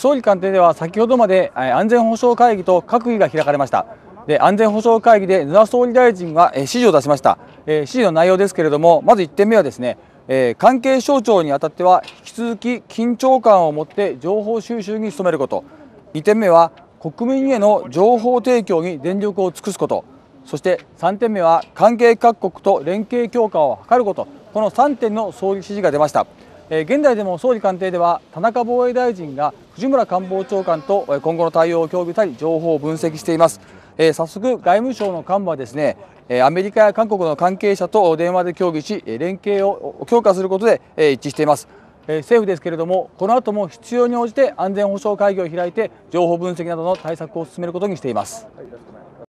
総理官邸では先ほどまで安全保障会議と閣議が開かれましたで安全保障会議で野田総理大臣が指示を出しました指示の内容ですけれどもまず1点目はですね関係省庁にあたっては引き続き緊張感を持って情報収集に努めること2点目は国民への情報提供に全力を尽くすことそして3点目は関係各国と連携強化を図ることこの3点の総理指示が出ました現在でも総理官邸では田中防衛大臣が藤村官房長官と今後の対応を協議したり情報を分析しています、え早速外務省の幹部はですねアメリカや韓国の関係者と電話で協議し連携を強化することで一致しています政府ですけれどもこの後も必要に応じて安全保障会議を開いて情報分析などの対策を進めることにしています。